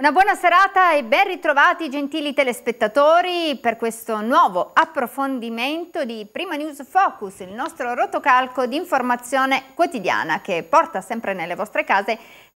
Una buona serata e ben ritrovati gentili telespettatori per questo nuovo approfondimento di Prima News Focus, il nostro rotocalco di informazione quotidiana che porta sempre nelle vostre case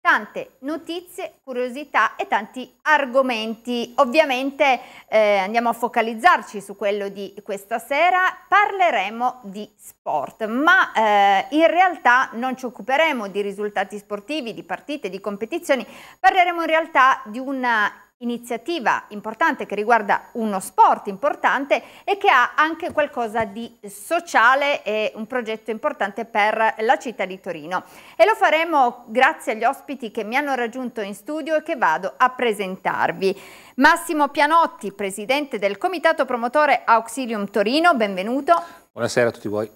tante notizie, curiosità e tanti argomenti. Ovviamente eh, andiamo a focalizzarci su quello di questa sera, parleremo di sport, ma eh, in realtà non ci occuperemo di risultati sportivi, di partite, di competizioni, parleremo in realtà di una iniziativa importante che riguarda uno sport importante e che ha anche qualcosa di sociale e un progetto importante per la città di Torino. E lo faremo grazie agli ospiti che mi hanno raggiunto in studio e che vado a presentarvi. Massimo Pianotti, presidente del comitato promotore Auxilium Torino, benvenuto. Buonasera a tutti voi.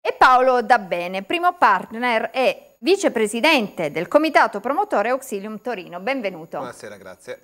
E Paolo Dabbene, primo partner e vicepresidente del comitato promotore Auxilium Torino. Benvenuto. Buonasera, grazie.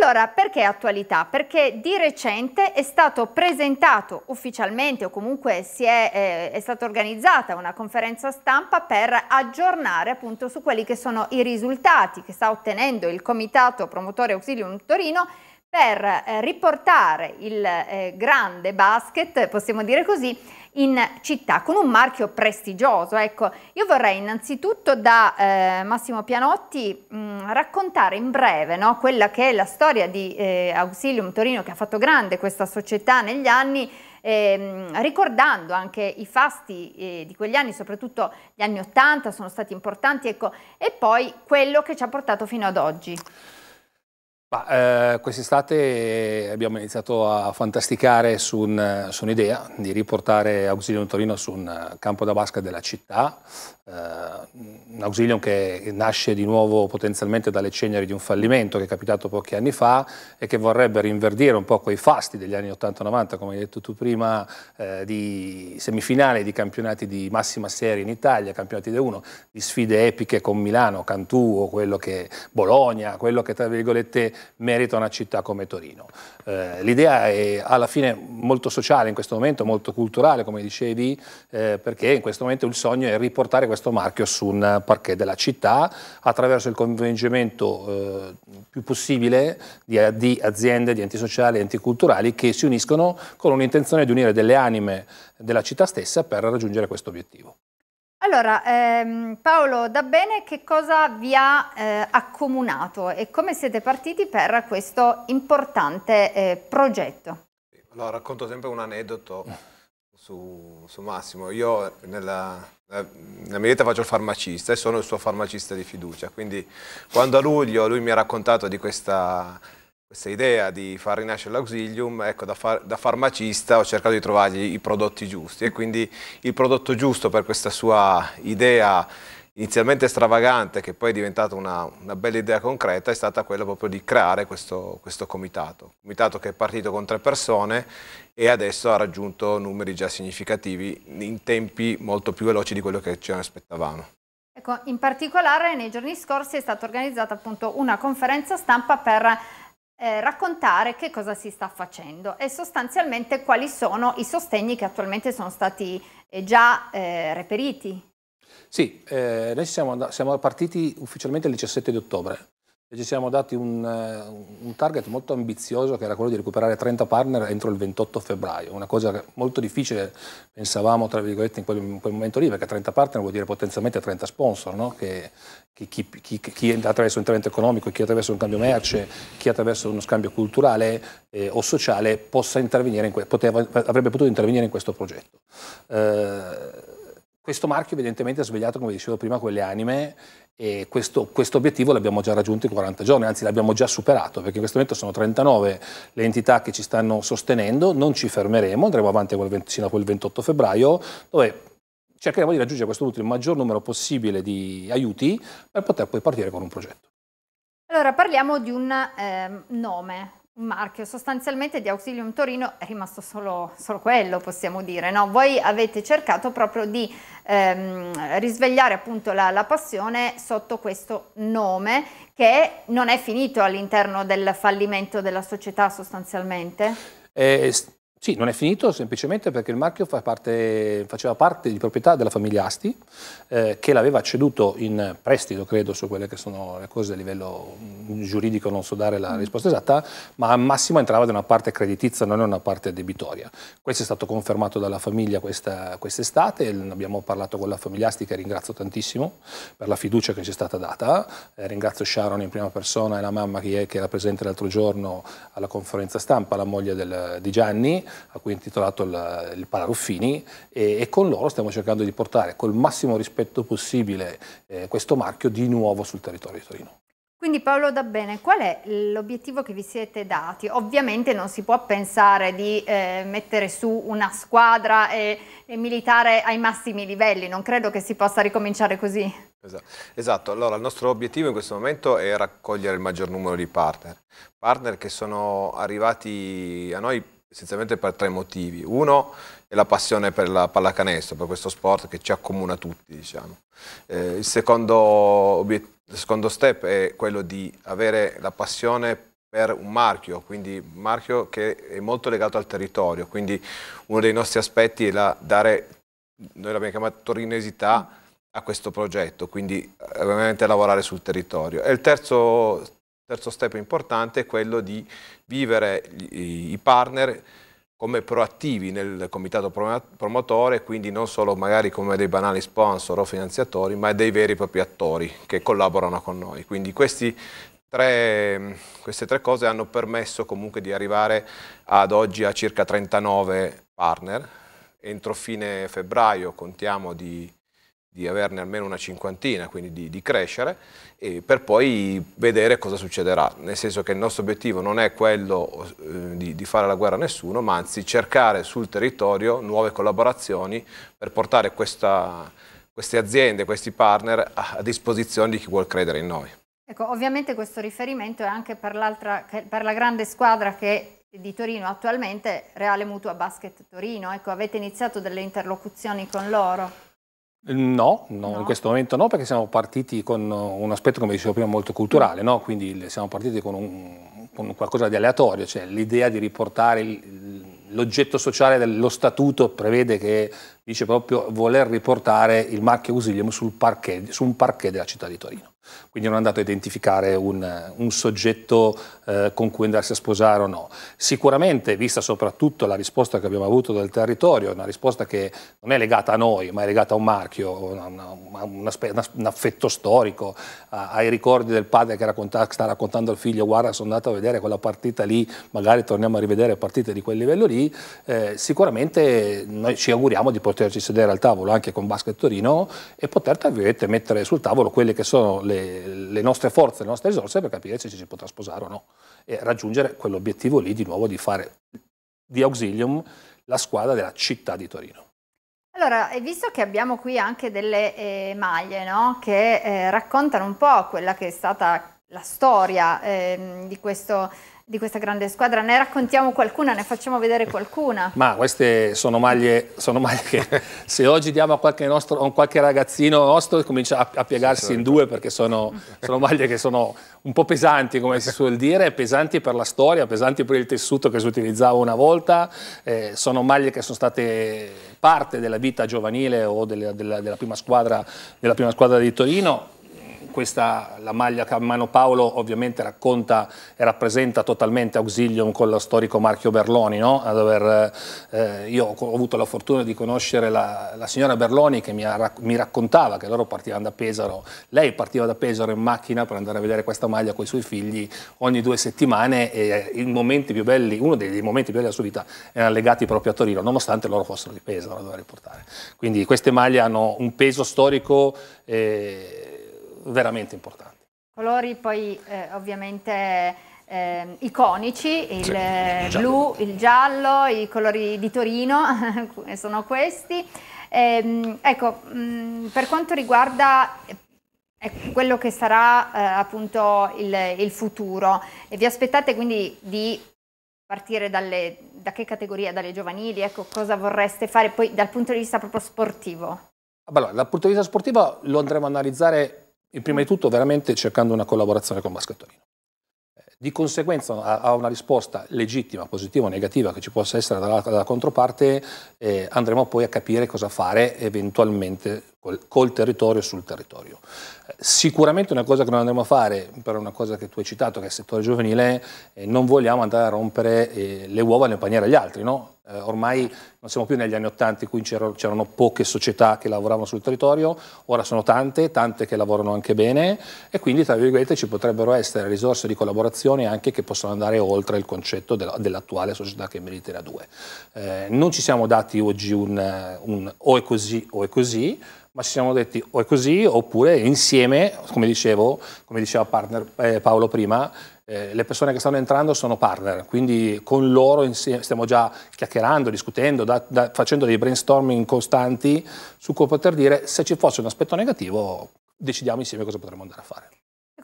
Allora, perché attualità? Perché di recente è stato presentato ufficialmente o comunque è, eh, è, stata organizzata una conferenza stampa per aggiornare appunto su quelli che sono i risultati che sta ottenendo il Comitato Promotore Auxilium Torino per eh, riportare il eh, grande basket, possiamo dire così, in città con un marchio prestigioso. Ecco, io vorrei innanzitutto da eh, Massimo Pianotti mh, mm, raccontare in breve no, quella che è la storia di eh, Auxilium Torino che ha fatto grande questa società negli anni Ehm, ricordando anche i fasti eh, di quegli anni, soprattutto gli anni 80 sono stati importanti, ecco, e poi quello che ci ha portato fino ad oggi. Ma, eh, quest'estate abbiamo iniziato a fantasticare su, un'idea di riportare Auxilium Torino su un campo da basket della città, eh, un Auxilium che nasce di nuovo potenzialmente dalle ceneri di un fallimento che è capitato pochi anni fa e che vorrebbe rinverdire un po' quei fasti degli anni 80-90, come hai detto tu prima, eh, di semifinali di campionati di massima serie in Italia, campionati di 1, di sfide epiche con Milano, Cantù o quello che, Bologna, quello che tra virgolette merita una città come Torino. Eh, l'idea è alla fine molto sociale in questo momento, molto culturale come dicevi, eh, perché in questo momento il sogno è riportare questo marchio su un parquet della città attraverso il coinvolgimento eh, più possibile di, di aziende, di enti sociali, enti culturali che si uniscono con un'intenzione di unire delle anime della città stessa per raggiungere questo obiettivo. Allora, ehm, Paolo, da bene che cosa vi ha eh, accomunato e come siete partiti per questo importante eh, progetto? Allora, racconto sempre un aneddoto su, su Massimo. Io nella, eh, nella mia vita faccio il farmacista e sono il suo farmacista di fiducia, quindi quando a luglio lui mi ha raccontato di questa questa idea di far rinascere l'auxilium, ecco, da, far, da, farmacista ho cercato di trovargli i prodotti giusti e quindi il prodotto giusto per questa sua idea inizialmente stravagante, che poi è diventata una, una bella idea concreta, è stata quella proprio di creare questo, questo comitato. comitato che è partito con tre persone e adesso ha raggiunto numeri già significativi in tempi molto più veloci di quello che ci aspettavamo. Ecco, in particolare nei giorni scorsi è stata organizzata appunto una conferenza stampa per eh, raccontare che cosa si sta facendo e sostanzialmente quali sono i sostegni che attualmente sono stati eh, già eh, reperiti. Sì, eh, noi siamo, siamo partiti ufficialmente il 17 di ottobre, e ci siamo dati un, eh, un, target molto ambizioso che era quello di recuperare 30 partner entro il 28 febbraio, una cosa molto difficile pensavamo tra virgolette in quel, in quel momento lì perché 30 partner vuol dire potenzialmente 30 sponsor, no? che, chi, chi, chi, chi, attraverso un intervento economico, chi attraverso un cambio merce, chi attraverso uno scambio culturale eh, o sociale possa intervenire in que- poteva, avrebbe potuto intervenire in questo progetto. Eh, questo marchio evidentemente ha svegliato, come dicevo prima, quelle anime e questo, questo obiettivo l'abbiamo già raggiunto in 40 giorni, anzi l'abbiamo già superato, perché in questo momento sono 39 le entità che ci stanno sostenendo, non ci fermeremo, andremo avanti sino a quel 28 febbraio, dove cercheremo di raggiungere a questo punto il maggior numero possibile di aiuti per poter poi partire con un progetto. Allora parliamo di un eh, nome, un marchio sostanzialmente di Auxilium Torino è rimasto solo, solo quello possiamo dire no? voi avete cercato proprio di ehm, risvegliare appunto la, la, passione sotto questo nome che non è finito all'interno del fallimento della società sostanzialmente eh, sì, non è finito semplicemente perché il marchio fa parte, faceva parte di proprietà della famiglia Asti, eh, che l'aveva ceduto in prestito, credo, su quelle che sono le cose a livello mm, giuridico, non so dare la mm. risposta esatta, ma al massimo entrava da una parte creditizia, non da una parte debitoria. Questo è stato confermato dalla famiglia questa, quest'estate, abbiamo parlato con la famiglia Asti, che ringrazio tantissimo per la fiducia che ci è stata data. Eh, ringrazio Sharon in prima persona e la mamma che, è, che era presente l'altro giorno alla conferenza stampa, la moglie del, di Gianni a cui è intitolato il, il Palaruffini e, e, con loro stiamo cercando di portare col massimo rispetto possibile eh, questo marchio di nuovo sul territorio di Torino. Quindi Paolo Dabbene, qual è l'obiettivo che vi siete dati? Ovviamente non si può pensare di eh, mettere su una squadra e, e, militare ai massimi livelli, non credo che si possa ricominciare così. esatto, allora il nostro obiettivo in questo momento è raccogliere il maggior numero di partner, partner che sono arrivati a noi essenzialmente per tre motivi. Uno è la passione per la pallacanestro, per questo sport che ci accomuna tutti. Diciamo. Eh, il, secondo il secondo step è quello di avere la passione per un marchio, quindi un marchio che è molto legato al territorio, quindi uno dei nostri aspetti è la dare, noi l'abbiamo chiamata torinesità, a questo progetto, quindi eh, ovviamente lavorare sul territorio. E il terzo terzo step importante è quello di vivere i partner come proattivi nel comitato promotore, quindi non solo magari come dei banali sponsor o finanziatori, ma dei veri e propri attori che collaborano con noi. Quindi tre, queste tre cose hanno permesso comunque di arrivare ad oggi a circa 39 partner. Entro fine febbraio contiamo di di averne almeno una cinquantina, quindi di, di crescere, per poi vedere cosa succederà. Nel senso che il nostro obiettivo non è quello eh, di, di, fare la guerra a nessuno, ma anzi cercare sul territorio nuove collaborazioni per portare questa, queste aziende, questi partner a, a disposizione di chi vuol credere in noi. Ecco, ovviamente questo riferimento è anche per, per la grande squadra che di Torino attualmente, Reale Mutua Basket Torino. Ecco, avete iniziato delle interlocuzioni con loro? No, no, no, in questo momento no, perché siamo partiti con uh, un aspetto, come dicevo prima, molto culturale, mm. no? quindi siamo partiti con, un, con, qualcosa di aleatorio, cioè l'idea di riportare l'oggetto sociale dello statuto prevede che dice proprio voler riportare il marchio Ausilium sul parquet, su un parquet della città di Torino. Quindi non è andato a identificare un, un soggetto eh, con cui andarsi a sposare o no. Sicuramente, vista soprattutto la risposta che abbiamo avuto dal territorio, una risposta che non è legata a noi, ma è legata a un marchio, a un affetto storico, a, ai ricordi del padre che racconta, sta raccontando al figlio guarda sono andato a vedere quella partita lì, magari torniamo a rivedere partite di quel livello lì, eh, sicuramente noi ci auguriamo di poterci sedere al tavolo anche con Basket Torino e poter mettere sul tavolo quelle che sono le le, le nostre forze, le nostre risorse per capire se ci si potrà sposare o no e raggiungere quell'obiettivo lì di nuovo di fare di Auxilium la squadra della città di Torino. Allora, visto che abbiamo qui anche delle eh, maglie no? che eh, raccontano un po' quella che è stata la storia eh, di questo di questa grande squadra. Ne raccontiamo qualcuna, ne facciamo vedere qualcuna. Ma queste sono maglie, sono maglie che se oggi diamo a qualche, nostro, a qualche ragazzino nostro comincia a, a piegarsi in due perché sono, sono, maglie che sono un po' pesanti, come si suol dire, pesanti per la storia, pesanti per il tessuto che si utilizzava una volta, eh, sono maglie che sono state parte della vita giovanile o della, della, della, prima, squadra, della prima squadra di Torino questa, la maglia che a mano Paolo ovviamente racconta e rappresenta totalmente Auxilium con lo storico Marchio Berloni. No? Aver, eh, io ho avuto la fortuna di conoscere la, la signora Berloni che mi, ha, mi, raccontava che loro partivano da Pesaro, lei partiva da Pesaro in macchina per andare a vedere questa maglia con i suoi figli ogni due settimane e belli, uno dei momenti più belli della sua vita erano legati proprio a Torino, nonostante loro fossero di Pesaro, la doveva riportare. Quindi queste maglie hanno un peso storico. Eh, veramente importanti. Colori poi eh, ovviamente eh, iconici, il sì, eh, blu, il giallo, i colori di Torino sono questi. Eh, ecco, mh, mm, per quanto riguarda eh, quello che sarà eh, appunto il, il futuro, e vi aspettate quindi di partire dalle, da che categoria? Dalle giovanili? Ecco, cosa vorreste fare poi dal punto di vista proprio sportivo? Allora, dal punto di vista sportivo lo andremo a analizzare e prima di tutto veramente cercando una collaborazione con Basket Torino. Eh, di conseguenza a una risposta legittima, positiva o negativa che ci possa essere dalla, dalla controparte eh, andremo poi a capire cosa fare eventualmente col, col territorio e sul territorio. Eh, sicuramente una cosa che non andremo a fare, però una cosa che tu hai citato, che è il settore giovanile, eh, non vogliamo andare a rompere eh, le uova nel paniere agli altri, no? eh, ormai non siamo più negli anni Ottanta in cui c'erano, poche società che lavoravano sul territorio, ora sono tante, tante che lavorano anche bene e quindi tra virgolette ci potrebbero essere risorse di collaborazione anche che possono andare oltre il concetto dell'attuale società che è Mediterra 2. Eh, non ci siamo dati oggi un, un o è così o è così, ma ci siamo detti o è così oppure insieme, come dicevo, come diceva partner, eh, Paolo prima, eh, le persone che stanno entrando sono partner, quindi con loro stiamo già chiacchierando, discutendo, da, da, facendo dei brainstorming costanti su come poter dire se ci fosse un aspetto negativo decidiamo insieme cosa potremmo andare a fare.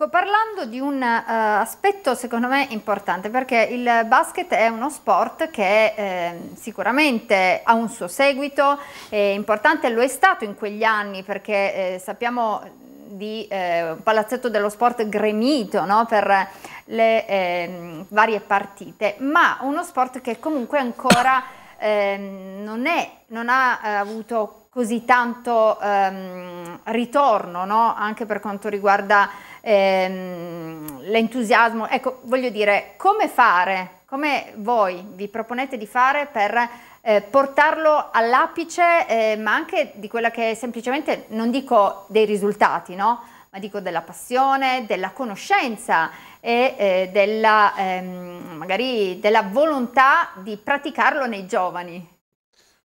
Ecco, parlando di un uh, aspetto secondo me importante perché il basket è uno sport che eh, sicuramente ha un suo seguito, è importante lo è stato in quegli anni perché eh, sappiamo di eh, palazzetto dello sport gremito no? per le eh, varie partite, ma uno sport che comunque ancora eh, non, è, non ha eh, avuto così tanto ehm, ritorno no? anche per quanto riguarda ehm, l'entusiasmo. Ecco, voglio dire, come fare, come voi vi proponete di fare per eh, portarlo all'apice, eh, ma anche di quella che è semplicemente, non dico dei risultati, no? ma dico della passione, della conoscenza e eh, della, ehm, magari della volontà di praticarlo nei giovani.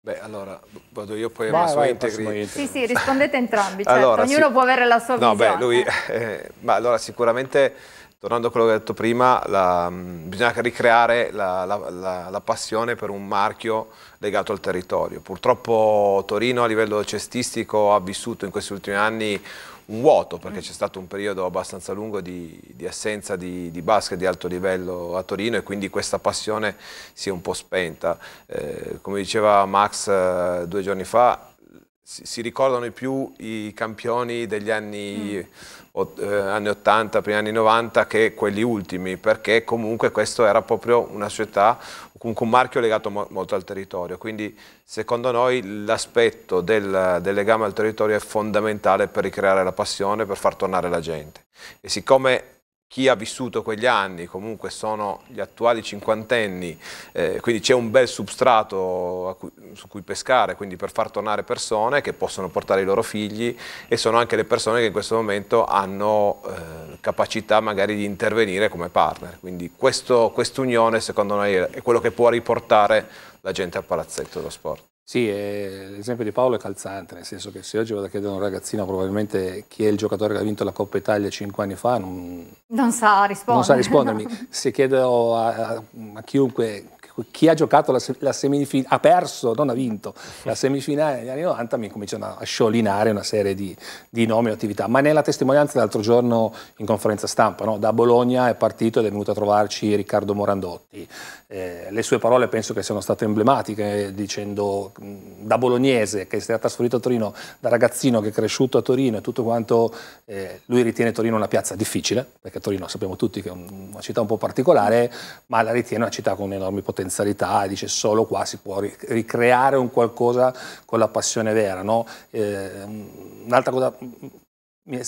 Beh, allora vado io poi vai, alla sua integrità. Sì, sì, rispondete entrambi, certo. allora, ognuno sì. può avere la sua no, visione. Beh, lui, eh, ma allora sicuramente, tornando a quello che ho detto prima, la, mm, bisogna ricreare la, la, la, passione per un marchio legato al territorio. Purtroppo Torino a livello cestistico ha vissuto in questi ultimi anni un vuoto perché c'è stato un periodo abbastanza lungo di, di assenza di, di, basket di alto livello a Torino e quindi questa passione si è un po' spenta. Eh, come diceva Max eh, due giorni fa, si, si ricordano di più i campioni degli anni, mm. o, eh, anni 80, primi anni 90 che quelli ultimi, perché comunque questo era proprio una società, comunque un marchio legato mo molto al territorio. Quindi secondo noi l'aspetto del, del legame al territorio è fondamentale per ricreare la passione, per far tornare la gente. E siccome chi ha vissuto quegli anni, comunque sono gli attuali cinquantenni, eh, quindi c'è un bel substrato cui, su cui pescare, quindi per far tornare persone che possono portare i loro figli e sono anche le persone che in questo momento hanno eh, capacità magari di intervenire come partner. Quindi quest'unione secondo noi è quello che può riportare la gente al palazzetto dello sport. Sì, eh, l'esempio di Paolo è calzante, nel senso che se oggi vado a chiedere a un ragazzino probabilmente chi è il giocatore che ha vinto la Coppa Italia cinque anni fa non, non sa rispondere. Non sa rispondermi. Se chiedo a, a, a chiunque chi ha giocato la, la semifinale, ha perso, non ha vinto la semifinale negli anni 90, mi cominciano a sciolinare una serie di, di nomi e attività. Ma nella testimonianza dell'altro giorno in conferenza stampa, no? da Bologna è partito ed è venuto a trovarci Riccardo Morandotti. Eh, le sue parole penso che siano state emblematiche, dicendo da bolognese che si era trasferito a Torino, da ragazzino che è cresciuto a Torino e tutto quanto, eh, lui ritiene Torino una piazza difficile, perché Torino sappiamo tutti che è una città un po' particolare, ma la ritiene una città con enormi potenziali potenzialità e dice solo qua si può ricreare un qualcosa con la passione vera. No? Eh, un'altra cosa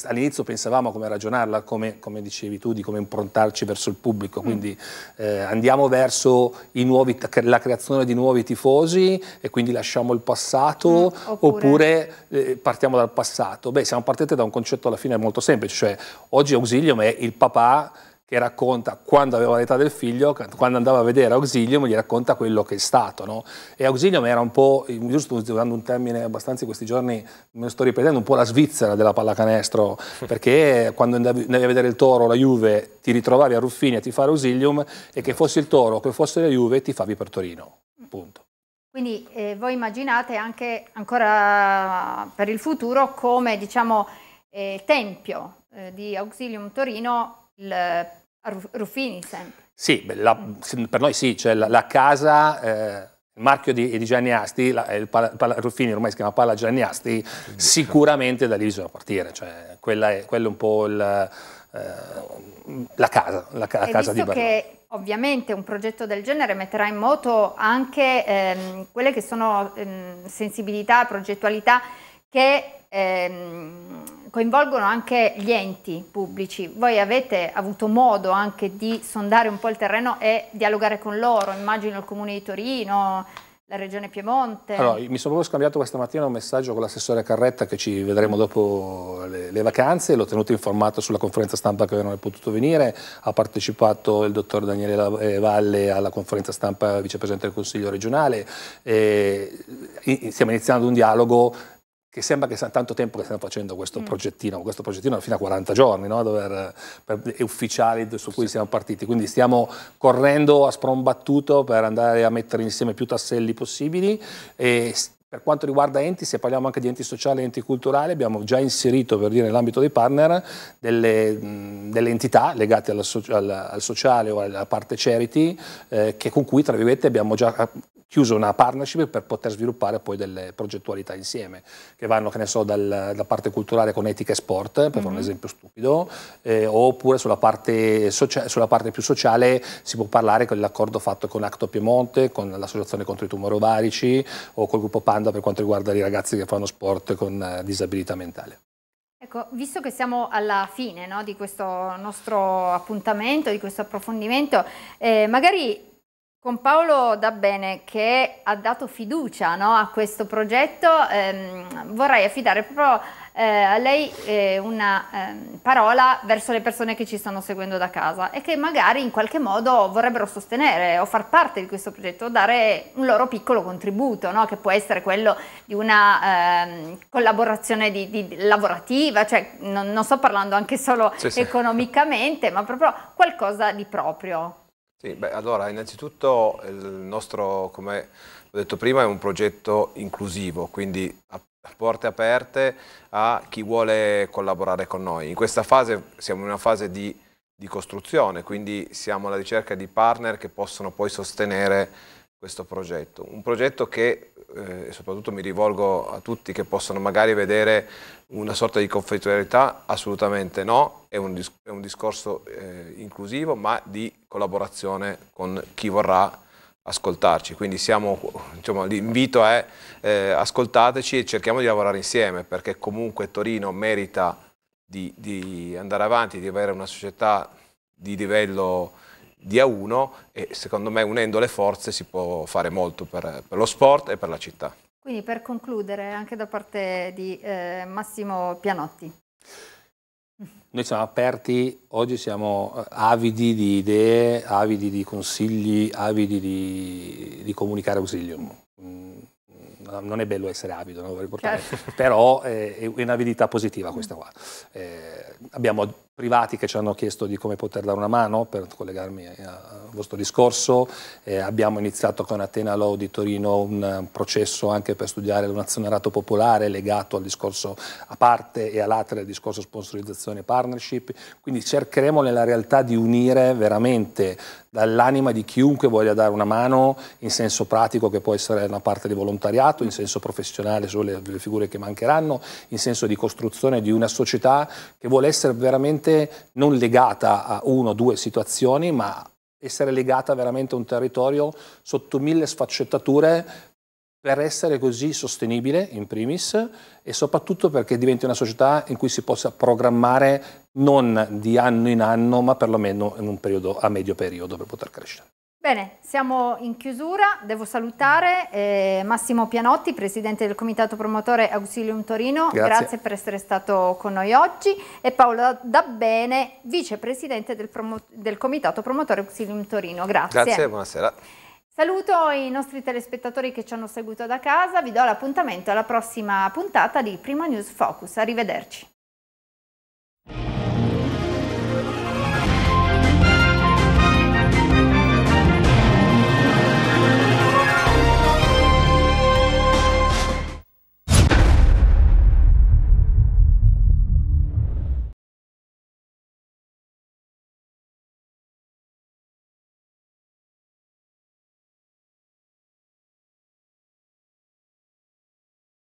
All'inizio pensavamo come ragionarla, come, come, dicevi tu, di come improntarci verso il pubblico, mm. quindi eh, andiamo verso nuovi, la creazione di nuovi tifosi e quindi lasciamo il passato mm, oppure, oppure eh, partiamo dal passato. Beh, siamo partiti da un concetto alla fine molto semplice, cioè oggi Auxilium è il papà che racconta quando aveva l'età del figlio, quando andava a vedere Auxilium, gli racconta quello che è stato. No? E Auxilium era un po', giusto usando un termine abbastanza in questi giorni, me lo sto ripetendo, un po' la Svizzera della pallacanestro, perché quando andavi, a vedere il Toro, la Juve, ti ritrovavi a Ruffini a fare Auxilium e che fosse il Toro, che fosse la Juve, ti favi per Torino. Punto. Quindi eh, voi immaginate anche ancora per il futuro come diciamo eh, tempio eh, di Auxilium Torino il eh, Ruffini sempre. Sì, la, mm. per noi sì, cioè la, la casa, eh, il marchio di, di Gianni Asti, la, eh, il pala, pala, Ruffini ormai si chiama Palla Gianni Asti, sicuramente da lì bisogna partire, cioè quella è, quello è un po' il, eh, la casa, la, casa di Che... Ovviamente un progetto del genere metterà in moto anche ehm, quelle che sono ehm, sensibilità, progettualità che ehm, coinvolgono anche gli enti pubblici. Voi avete avuto modo anche di sondare un po' il terreno e dialogare con loro, immagino il Comune di Torino, la Regione Piemonte. Allora, mi sono proprio scambiato questa mattina un messaggio con l'assessore Carretta che ci vedremo dopo le, le vacanze, l'ho tenuto informato sulla conferenza stampa che non è potuto venire, ha partecipato il dottor Daniele eh, Valle alla conferenza stampa vicepresidente del Consiglio regionale, e stiamo iniziando un dialogo che sembra che sia tanto tempo che stiamo facendo questo mm. progettino, questo progettino fino a 40 giorni, no? Dover, per, per, ufficiali su cui sì. siamo partiti, quindi stiamo correndo a sprombattuto per andare a mettere insieme più tasselli possibili e per quanto riguarda enti, se parliamo anche di enti sociali e enti culturali, abbiamo già inserito, per dire, nell'ambito dei partner, delle, mh, delle entità legate al, al, al, sociale o alla parte charity, eh, che, con cui, tra virgolette, abbiamo già chiuso una partnership per poter sviluppare poi delle progettualità insieme, che vanno, che ne so, dal, dalla parte culturale con etica e sport, per mm -hmm. fare un mhm. esempio stupido, eh, oppure sulla parte, sulla parte, più sociale si può parlare con l'accordo fatto con Acto Piemonte, con l'Associazione contro i tumori ovarici o col gruppo Panda per quanto riguarda i ragazzi che fanno sport con eh, disabilità mentale. Ecco, visto che siamo alla fine no, di questo nostro appuntamento, di questo approfondimento, eh, magari con Paolo Dabbene che ha dato fiducia no, a questo progetto, ehm, vorrei affidare proprio eh, a lei eh, una eh, parola verso le persone che ci stanno seguendo da casa e che magari in qualche modo vorrebbero sostenere o far parte di questo progetto, dare un loro piccolo contributo, no, che può essere quello di una ehm, collaborazione di, di, lavorativa, cioè non, non, sto parlando anche solo sì, economicamente, sì. ma proprio qualcosa di proprio. Sì, beh, allora innanzitutto il nostro, come ho detto prima, è un progetto inclusivo, quindi a porte aperte a chi vuole collaborare con noi. In questa fase siamo in una fase di, di costruzione, quindi siamo alla ricerca di partner che possono poi sostenere questo progetto. Un progetto che eh, e soprattutto mi rivolgo a tutti che possono magari vedere una sorta di conflittualità, assolutamente no, è un, è un discorso eh, inclusivo ma di collaborazione con chi vorrà ascoltarci, quindi diciamo, l'invito è eh, ascoltateci e cerchiamo di lavorare insieme perché comunque Torino merita di, di andare avanti, di avere una società di livello di A1 e secondo me unendo le forze si può fare molto per, per lo sport e per la città. Quindi per concludere anche da parte di eh, Massimo Pianotti. Noi siamo aperti, oggi siamo eh, avidi di idee, avidi di consigli, avidi di, di comunicare ausilio. Mm, non è bello essere avido, no? Certo. però eh, è un'avidità positiva questa qua. Eh, abbiamo privati che ci hanno chiesto di come poter dare una mano per collegarmi eh, al vostro discorso. Eh, abbiamo iniziato con Atena Law di Torino un eh, processo anche per studiare un l'azionariato popolare legato al discorso a parte e all'altra del discorso sponsorizzazione e partnership. Quindi cercheremo nella realtà di unire veramente dall'anima di chiunque voglia dare una mano in senso pratico che può essere una parte di volontariato, in senso professionale sulle figure che mancheranno, in senso di costruzione di una società che vuole essere veramente veramente non legata a una o due situazioni, ma essere legata veramente a un territorio sotto mille sfaccettature per essere così sostenibile in primis e soprattutto perché diventi una società in cui si possa programmare non di anno in anno ma perlomeno in un periodo a medio periodo per poter crescere. Bene, siamo in chiusura, devo salutare eh, Massimo Pianotti, Presidente del Comitato Promotore Auxilium Torino, grazie. grazie. per essere stato con noi oggi, e Paolo Dabbene, Vicepresidente del, del Comitato Promotore Auxilium Torino, grazie. Grazie, buonasera. Saluto i nostri telespettatori che ci hanno seguito da casa, vi do l'appuntamento alla prossima puntata di Prima News Focus, arrivederci.